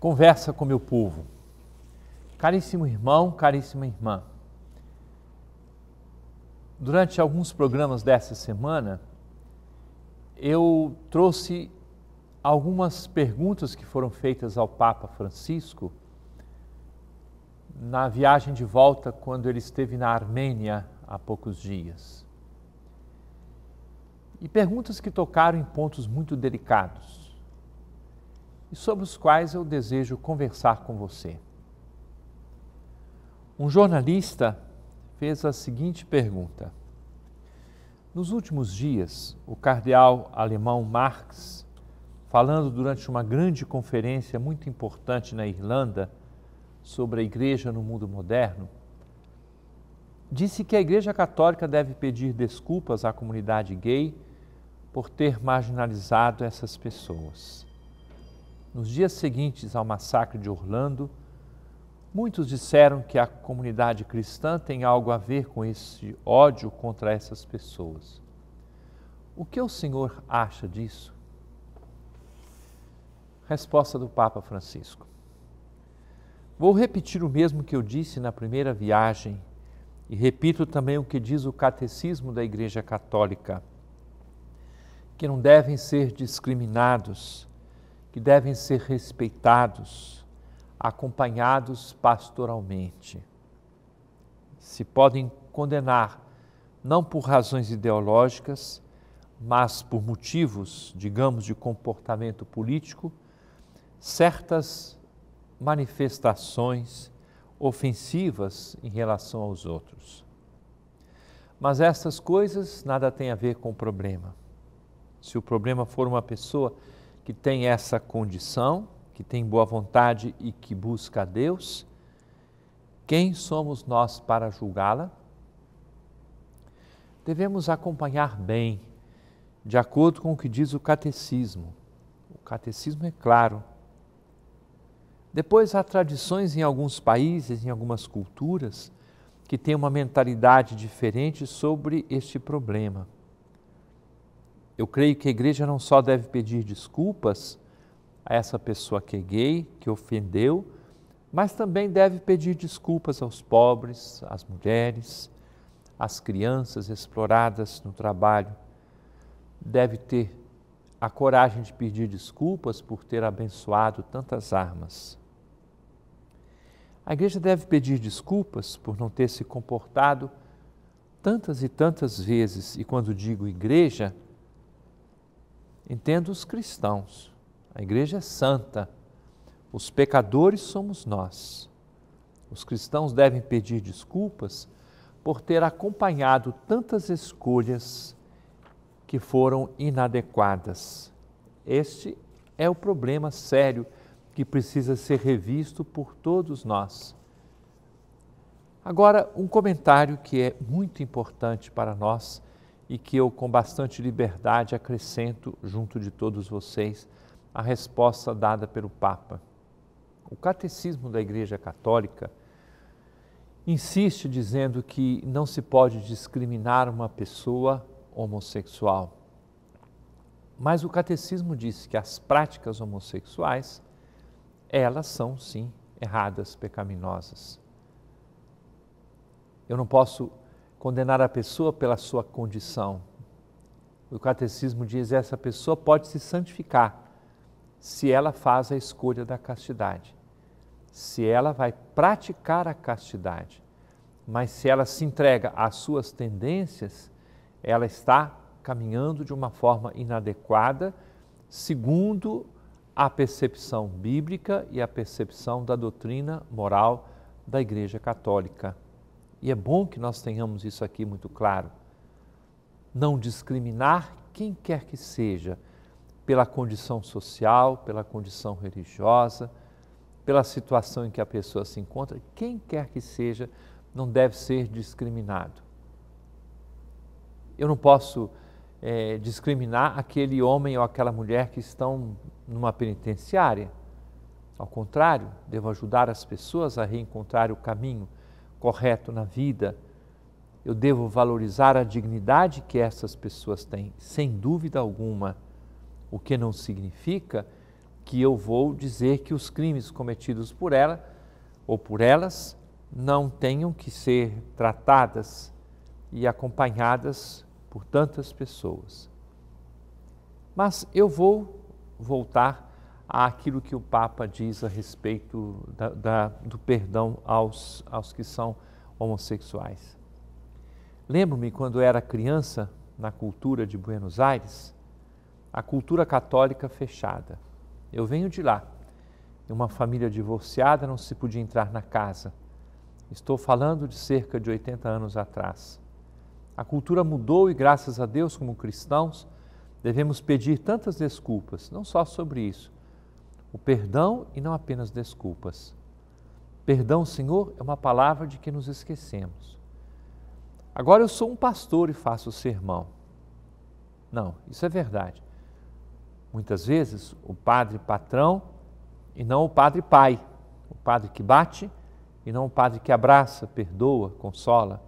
conversa com meu povo. Caríssimo irmão, caríssima irmã, durante alguns programas dessa semana, eu trouxe algumas perguntas que foram feitas ao Papa Francisco na viagem de volta quando ele esteve na Armênia há poucos dias. E perguntas que tocaram em pontos muito delicados e sobre os quais eu desejo conversar com você. Um jornalista fez a seguinte pergunta: Nos últimos dias, o cardeal alemão Marx, falando durante uma grande conferência muito importante na Irlanda sobre a igreja no mundo moderno, disse que a Igreja Católica deve pedir desculpas à comunidade gay por ter marginalizado essas pessoas. Nos dias seguintes ao massacre de Orlando, muitos disseram que a comunidade cristã tem algo a ver com esse ódio contra essas pessoas. O que o senhor acha disso? Resposta do Papa Francisco. Vou repetir o mesmo que eu disse na primeira viagem e repito também o que diz o Catecismo da Igreja Católica, que não devem ser discriminados que devem ser respeitados, acompanhados pastoralmente. Se podem condenar, não por razões ideológicas, mas por motivos, digamos, de comportamento político, certas manifestações ofensivas em relação aos outros. Mas essas coisas nada têm a ver com o problema. Se o problema for uma pessoa que tem essa condição, que tem boa vontade e que busca a Deus, quem somos nós para julgá-la? Devemos acompanhar bem, de acordo com o que diz o catecismo. O catecismo é claro. Depois há tradições em alguns países, em algumas culturas, que têm uma mentalidade diferente sobre este problema. Eu creio que a igreja não só deve pedir desculpas a essa pessoa que é gay, que ofendeu, mas também deve pedir desculpas aos pobres, às mulheres, às crianças exploradas no trabalho. Deve ter a coragem de pedir desculpas por ter abençoado tantas armas. A igreja deve pedir desculpas por não ter se comportado tantas e tantas vezes, e quando digo igreja, Entendo os cristãos. A igreja é santa. Os pecadores somos nós. Os cristãos devem pedir desculpas por ter acompanhado tantas escolhas que foram inadequadas. Este é o problema sério que precisa ser revisto por todos nós. Agora, um comentário que é muito importante para nós e que eu, com bastante liberdade, acrescento junto de todos vocês a resposta dada pelo Papa. O Catecismo da Igreja Católica insiste dizendo que não se pode discriminar uma pessoa homossexual. Mas o catecismo diz que as práticas homossexuais, elas são sim erradas, pecaminosas. Eu não posso condenar a pessoa pela sua condição. O catecismo diz: essa pessoa pode se santificar se ela faz a escolha da castidade, se ela vai praticar a castidade. Mas se ela se entrega às suas tendências, ela está caminhando de uma forma inadequada, segundo a percepção bíblica e a percepção da doutrina moral da Igreja Católica. E é bom que nós tenhamos isso aqui muito claro. Não discriminar quem quer que seja pela condição social, pela condição religiosa, pela situação em que a pessoa se encontra, quem quer que seja, não deve ser discriminado. Eu não posso é, discriminar aquele homem ou aquela mulher que estão numa penitenciária. Ao contrário, devo ajudar as pessoas a reencontrar o caminho correto na vida, eu devo valorizar a dignidade que essas pessoas têm, sem dúvida alguma. O que não significa que eu vou dizer que os crimes cometidos por ela ou por elas não tenham que ser tratadas e acompanhadas por tantas pessoas. Mas eu vou voltar àquilo que o Papa diz a respeito da, da, do perdão aos, aos que são homossexuais. Lembro-me quando era criança, na cultura de Buenos Aires, a cultura católica fechada. Eu venho de lá. Uma família divorciada não se podia entrar na casa. Estou falando de cerca de 80 anos atrás. A cultura mudou e, graças a Deus, como cristãos, devemos pedir tantas desculpas, não só sobre isso, o perdão e não apenas desculpas. Perdão, Senhor, é uma palavra de que nos esquecemos. Agora eu sou um pastor e faço sermão. Não, isso é verdade. Muitas vezes o padre patrão e não o padre pai, o padre que bate e não o padre que abraça, perdoa, consola.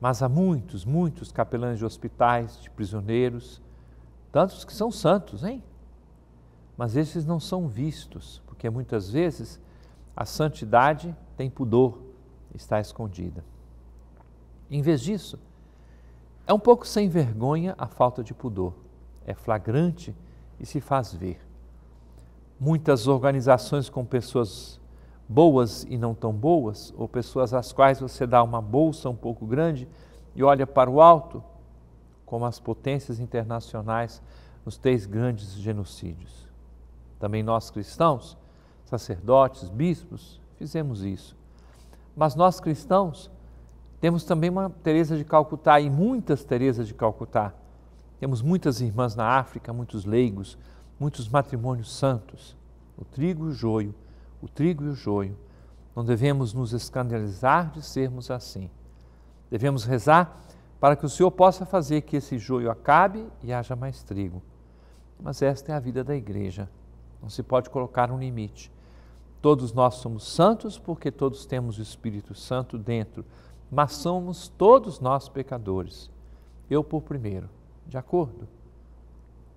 Mas há muitos, muitos capelães de hospitais, de prisioneiros, tantos que são santos, hein? mas esses não são vistos, porque muitas vezes a santidade tem pudor, está escondida. Em vez disso, é um pouco sem vergonha a falta de pudor, é flagrante e se faz ver. Muitas organizações com pessoas boas e não tão boas, ou pessoas às quais você dá uma bolsa um pouco grande e olha para o alto, como as potências internacionais nos três grandes genocídios. Também nós cristãos, sacerdotes, bispos, fizemos isso. Mas nós cristãos temos também uma Teresa de Calcutá e muitas Teresas de Calcutá. Temos muitas irmãs na África, muitos leigos, muitos matrimônios santos. O trigo e o joio, o trigo e o joio. Não devemos nos escandalizar de sermos assim. Devemos rezar para que o Senhor possa fazer que esse joio acabe e haja mais trigo. Mas esta é a vida da igreja. Não se pode colocar um limite. Todos nós somos santos porque todos temos o Espírito Santo dentro, mas somos todos nós pecadores. Eu por primeiro. De acordo?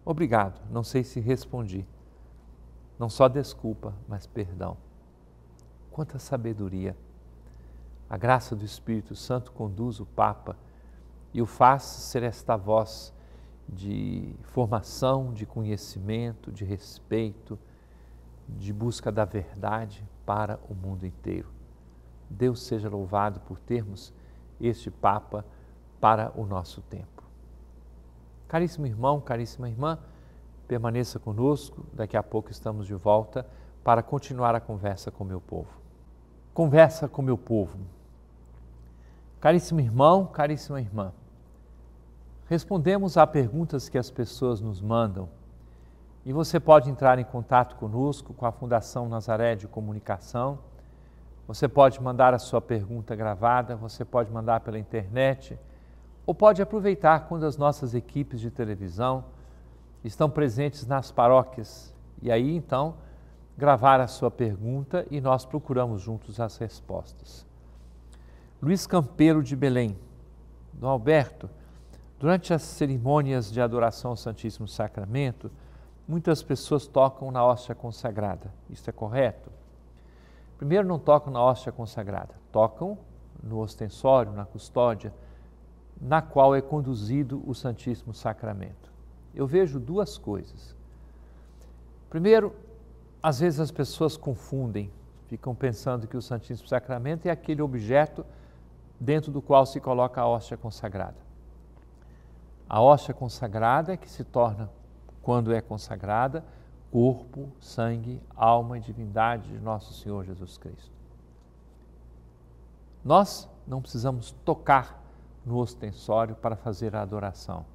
Obrigado. Não sei se respondi. Não só desculpa, mas perdão. Quanta sabedoria! A graça do Espírito Santo conduz o Papa e o faz ser esta voz de formação, de conhecimento, de respeito, de busca da verdade para o mundo inteiro. Deus seja louvado por termos este Papa para o nosso tempo. Caríssimo irmão, caríssima irmã, permaneça conosco, daqui a pouco estamos de volta para continuar a conversa com meu povo. Conversa com meu povo. Caríssimo irmão, caríssima irmã, Respondemos a perguntas que as pessoas nos mandam. E você pode entrar em contato conosco, com a Fundação Nazaré de Comunicação. Você pode mandar a sua pergunta gravada, você pode mandar pela internet, ou pode aproveitar quando as nossas equipes de televisão estão presentes nas paróquias. E aí então, gravar a sua pergunta e nós procuramos juntos as respostas. Luiz Campeiro de Belém. Dom Alberto, Durante as cerimônias de adoração ao Santíssimo Sacramento, muitas pessoas tocam na hóstia consagrada. Isso é correto? Primeiro, não tocam na hóstia consagrada, tocam no ostensório, na custódia, na qual é conduzido o Santíssimo Sacramento. Eu vejo duas coisas. Primeiro, às vezes as pessoas confundem, ficam pensando que o Santíssimo Sacramento é aquele objeto dentro do qual se coloca a hóstia consagrada. A hóstia consagrada é que se torna, quando é consagrada, corpo, sangue, alma e divindade de nosso Senhor Jesus Cristo. Nós não precisamos tocar no ostensório para fazer a adoração.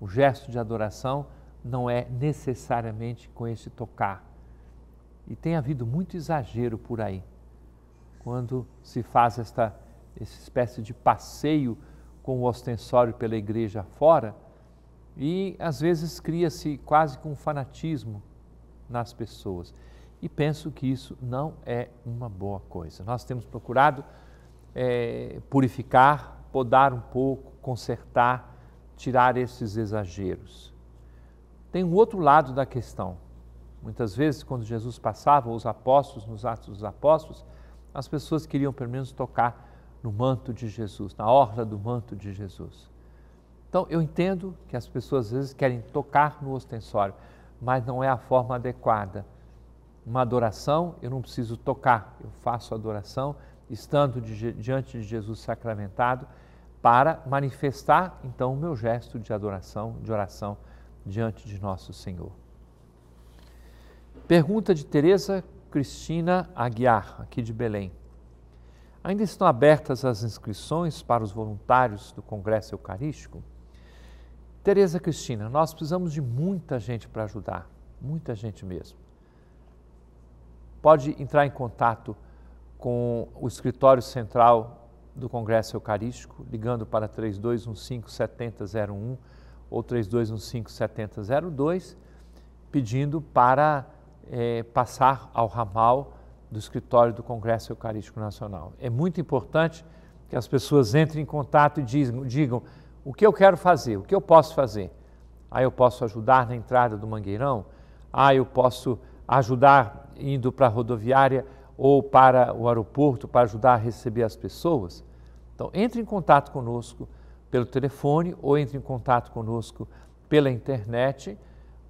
O gesto de adoração não é necessariamente com esse tocar. E tem havido muito exagero por aí, quando se faz esta, essa espécie de passeio com o ostensório pela igreja fora e às vezes cria-se quase com um fanatismo nas pessoas. E penso que isso não é uma boa coisa. Nós temos procurado é, purificar, podar um pouco, consertar, tirar esses exageros. Tem um outro lado da questão. Muitas vezes, quando Jesus passava, os apóstolos, nos Atos dos Apóstolos, as pessoas queriam pelo menos tocar no manto de Jesus, na orla do manto de Jesus. Então, eu entendo que as pessoas às vezes querem tocar no ostensório, mas não é a forma adequada. Uma adoração, eu não preciso tocar, eu faço adoração estando de, diante de Jesus sacramentado para manifestar então o meu gesto de adoração, de oração diante de nosso Senhor. Pergunta de Teresa Cristina Aguiar, aqui de Belém. Ainda estão abertas as inscrições para os voluntários do Congresso Eucarístico. Tereza Cristina, nós precisamos de muita gente para ajudar, muita gente mesmo. Pode entrar em contato com o escritório central do Congresso Eucarístico, ligando para 3215 7001 ou 3215 7002, pedindo para é, passar ao ramal do escritório do Congresso Eucarístico Nacional. É muito importante que as pessoas entrem em contato e digam, digam o que eu quero fazer, o que eu posso fazer. Ah, eu posso ajudar na entrada do Mangueirão, ah, eu posso ajudar indo para a rodoviária ou para o aeroporto para ajudar a receber as pessoas. Então, entre em contato conosco pelo telefone ou entre em contato conosco pela internet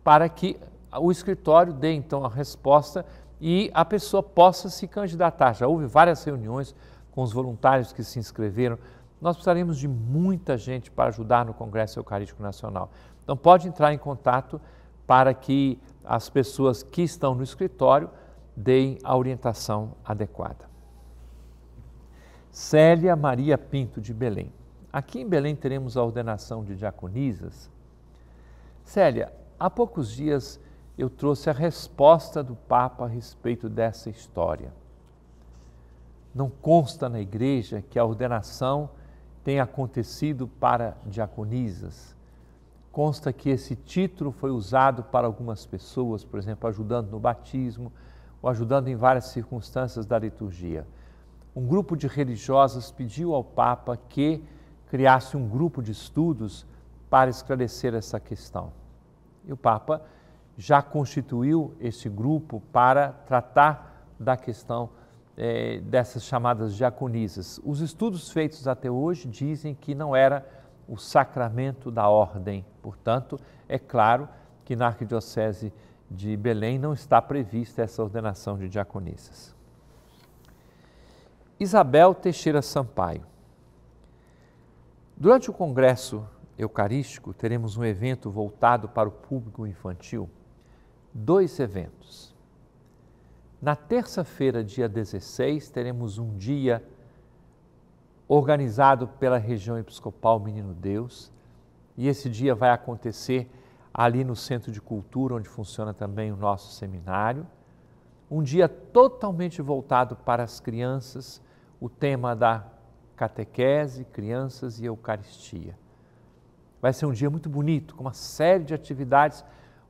para que o escritório dê então a resposta e a pessoa possa se candidatar. Já houve várias reuniões com os voluntários que se inscreveram. Nós precisaremos de muita gente para ajudar no Congresso Eucarístico Nacional. Então, pode entrar em contato para que as pessoas que estão no escritório deem a orientação adequada. Célia Maria Pinto, de Belém. Aqui em Belém teremos a ordenação de diaconisas. Célia, há poucos dias eu trouxe a resposta do Papa a respeito dessa história. Não consta na igreja que a ordenação tenha acontecido para diaconisas. Consta que esse título foi usado para algumas pessoas, por exemplo, ajudando no batismo ou ajudando em várias circunstâncias da liturgia. Um grupo de religiosas pediu ao Papa que criasse um grupo de estudos para esclarecer essa questão. E o Papa já constituiu esse grupo para tratar da questão eh, dessas chamadas diaconisas. Os estudos feitos até hoje dizem que não era o sacramento da ordem, portanto, é claro que na Arquidiocese de Belém não está prevista essa ordenação de diaconisas. Isabel Teixeira Sampaio. Durante o Congresso Eucarístico, teremos um evento voltado para o público infantil dois eventos. Na terça-feira, dia 16, teremos um dia organizado pela região episcopal Menino Deus, e esse dia vai acontecer ali no Centro de Cultura, onde funciona também o nosso seminário. Um dia totalmente voltado para as crianças, o tema da catequese, crianças e Eucaristia. Vai ser um dia muito bonito, com uma série de atividades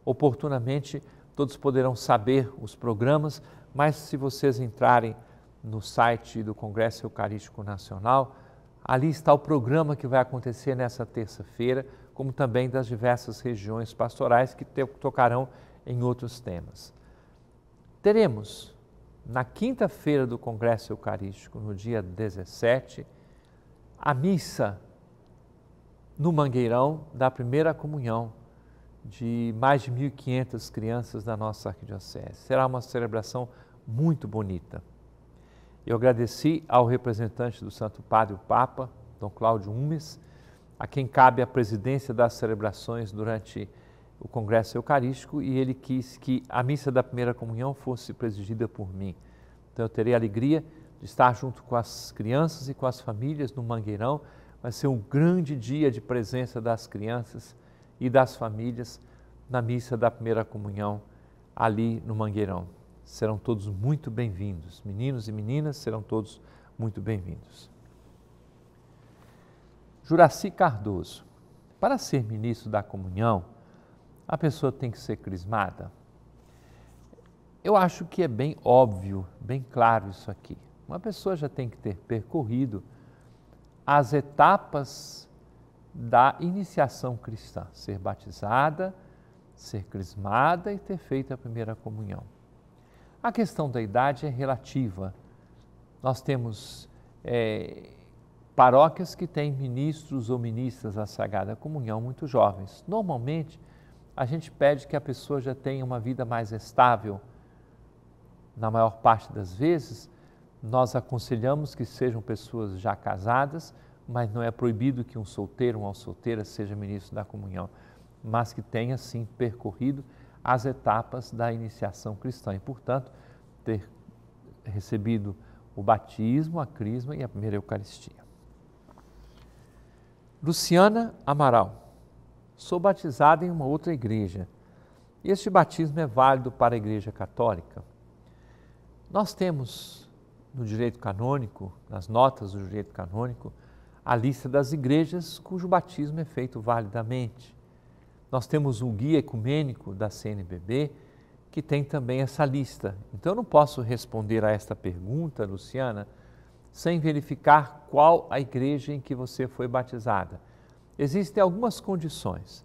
oportunamente todos poderão saber os programas, mas se vocês entrarem no site do Congresso Eucarístico Nacional, ali está o programa que vai acontecer nessa terça-feira, como também das diversas regiões pastorais que tocarão em outros temas. Teremos na quinta-feira do Congresso Eucarístico, no dia 17, a missa no Mangueirão da Primeira Comunhão de mais de 1.500 crianças da nossa arquidiocese. Será uma celebração muito bonita. Eu agradeci ao representante do Santo Padre, o Papa, Dom Cláudio Umes, a quem cabe a presidência das celebrações durante o Congresso Eucarístico e ele quis que a missa da primeira comunhão fosse presidida por mim. Então eu terei a alegria de estar junto com as crianças e com as famílias no Mangueirão. Vai ser um grande dia de presença das crianças e das famílias na missa da primeira comunhão ali no Mangueirão. Serão todos muito bem-vindos, meninos e meninas serão todos muito bem-vindos. Juraci Cardoso. Para ser ministro da comunhão, a pessoa tem que ser crismada? Eu acho que é bem óbvio, bem claro isso aqui. Uma pessoa já tem que ter percorrido as etapas da iniciação cristã, ser batizada, ser crismada e ter feito a primeira comunhão. A questão da idade é relativa. Nós temos é, paróquias que têm ministros ou ministras da Sagrada Comunhão muito jovens. Normalmente, a gente pede que a pessoa já tenha uma vida mais estável. Na maior parte das vezes, nós aconselhamos que sejam pessoas já casadas mas não é proibido que um solteiro, ou uma solteira seja ministro da comunhão, mas que tenha sim percorrido as etapas da iniciação cristã e, portanto, ter recebido o batismo, a crisma e a primeira Eucaristia. Luciana Amaral, sou batizada em uma outra igreja. Este batismo é válido para a Igreja Católica? Nós temos no direito canônico, nas notas do direito canônico, a lista das igrejas cujo batismo é feito validamente. Nós temos um guia ecumênico da CNBB que tem também essa lista. Então eu não posso responder a esta pergunta, Luciana, sem verificar qual a igreja em que você foi batizada. Existem algumas condições.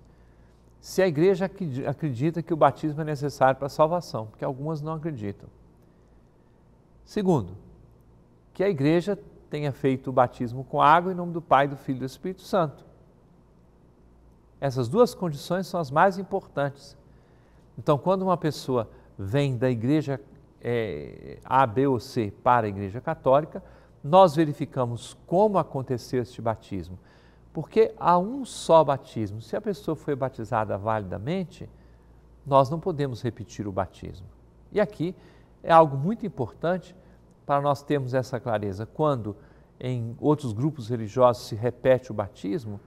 Se a igreja acredita que o batismo é necessário para a salvação, porque algumas não acreditam. Segundo, que a igreja tenha feito o batismo com água em nome do Pai, do Filho e do Espírito Santo. Essas duas condições são as mais importantes. Então, quando uma pessoa vem da igreja é, A, B ou C para a igreja católica, nós verificamos como aconteceu este batismo. Porque há um só batismo. Se a pessoa foi batizada validamente, nós não podemos repetir o batismo. E aqui é algo muito importante para nós termos essa clareza. Quando em outros grupos religiosos se repete o batismo,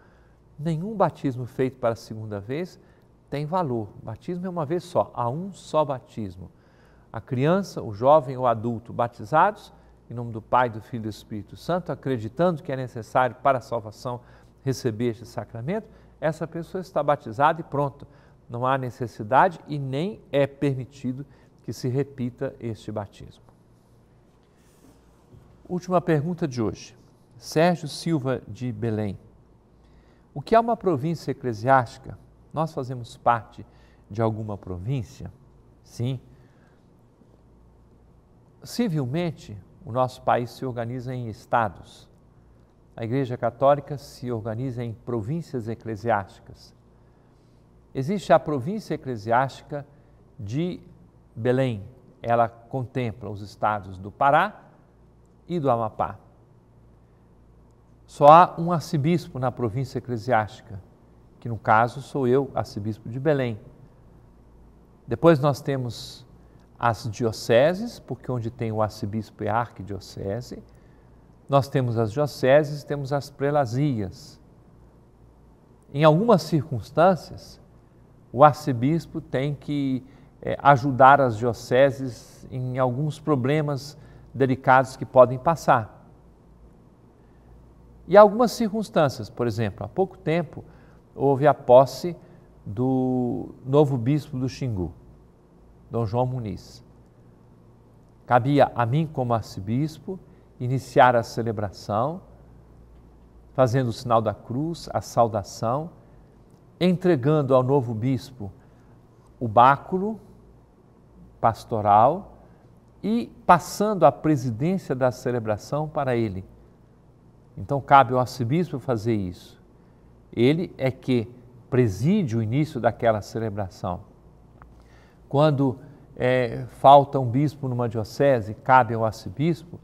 nenhum batismo feito para a segunda vez tem valor. O batismo é uma vez só, há um só batismo. A criança, o jovem ou adulto batizados, em nome do Pai, do Filho e do Espírito Santo, acreditando que é necessário para a salvação receber este sacramento, essa pessoa está batizada e pronto. Não há necessidade e nem é permitido que se repita este batismo. Última pergunta de hoje. Sérgio Silva de Belém. O que é uma província eclesiástica? Nós fazemos parte de alguma província? Sim. Civilmente, o nosso país se organiza em estados. A Igreja Católica se organiza em províncias eclesiásticas. Existe a província eclesiástica de Belém. Ela contempla os estados do Pará, e do Amapá. Só há um arcebispo na província eclesiástica, que no caso sou eu, arcebispo de Belém. Depois nós temos as dioceses, porque onde tem o arcebispo é a arquidiocese. Nós temos as dioceses, temos as prelazias. Em algumas circunstâncias, o arcebispo tem que é, ajudar as dioceses em alguns problemas delicados que podem passar. E algumas circunstâncias, por exemplo, há pouco tempo houve a posse do novo bispo do Xingu, Dom João Muniz. Cabia a mim, como arcebispo, iniciar a celebração, fazendo o sinal da cruz, a saudação, entregando ao novo bispo o báculo pastoral e passando a presidência da celebração para ele. Então cabe ao arcebispo fazer isso. Ele é que preside o início daquela celebração. Quando é, falta um bispo numa diocese, cabe ao arcebispo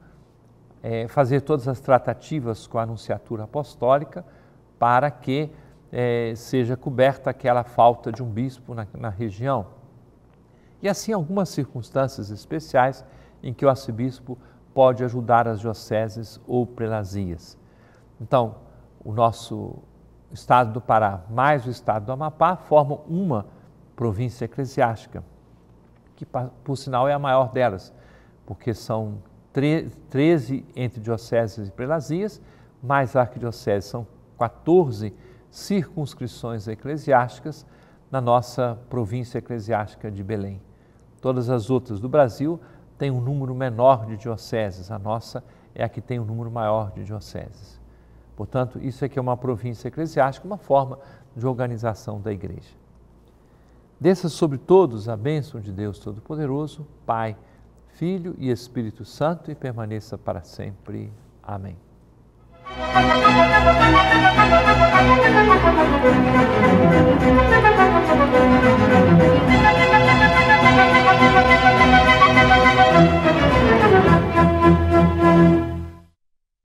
é, fazer todas as tratativas com a anunciatura apostólica para que é, seja coberta aquela falta de um bispo na, na região e assim algumas circunstâncias especiais em que o arcebispo pode ajudar as dioceses ou prelazias. Então, o nosso estado do Pará mais o estado do Amapá formam uma província eclesiástica, que por sinal é a maior delas, porque são 13 entre dioceses e prelazias, mais arquidioceses, arquidiocese, são 14 circunscrições eclesiásticas na nossa província eclesiástica de Belém. Todas as outras do Brasil têm um número menor de dioceses, a nossa é a que tem um número maior de dioceses. Portanto, isso aqui é, é uma província eclesiástica, uma forma de organização da igreja. Desça sobre todos a bênção de Deus Todo-Poderoso, Pai, Filho e Espírito Santo e permaneça para sempre. Amém.